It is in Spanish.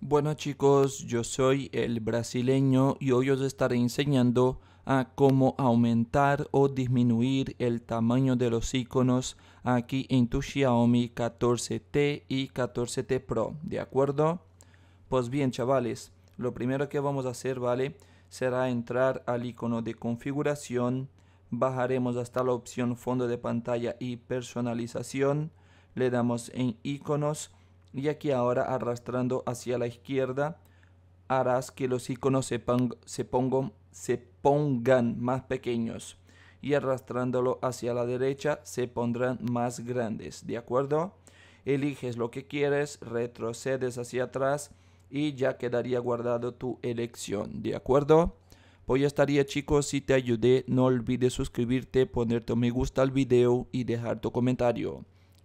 Bueno chicos, yo soy el brasileño y hoy os estaré enseñando a cómo aumentar o disminuir el tamaño de los iconos aquí en tu Xiaomi 14T y 14T Pro, ¿de acuerdo? Pues bien chavales, lo primero que vamos a hacer, ¿vale? Será entrar al icono de configuración, bajaremos hasta la opción fondo de pantalla y personalización, le damos en iconos, y aquí ahora arrastrando hacia la izquierda harás que los iconos se, se, pongan, más pequeños y arrastrándolo hacia la derecha se pondrán más grandes, ¿de acuerdo? Eliges lo que quieres, retrocedes hacia atrás y ya quedaría guardado tu elección, ¿de acuerdo? Pues ya estaría chicos, si te ayudé no olvides suscribirte, ponerte un me gusta al video y dejar tu comentario.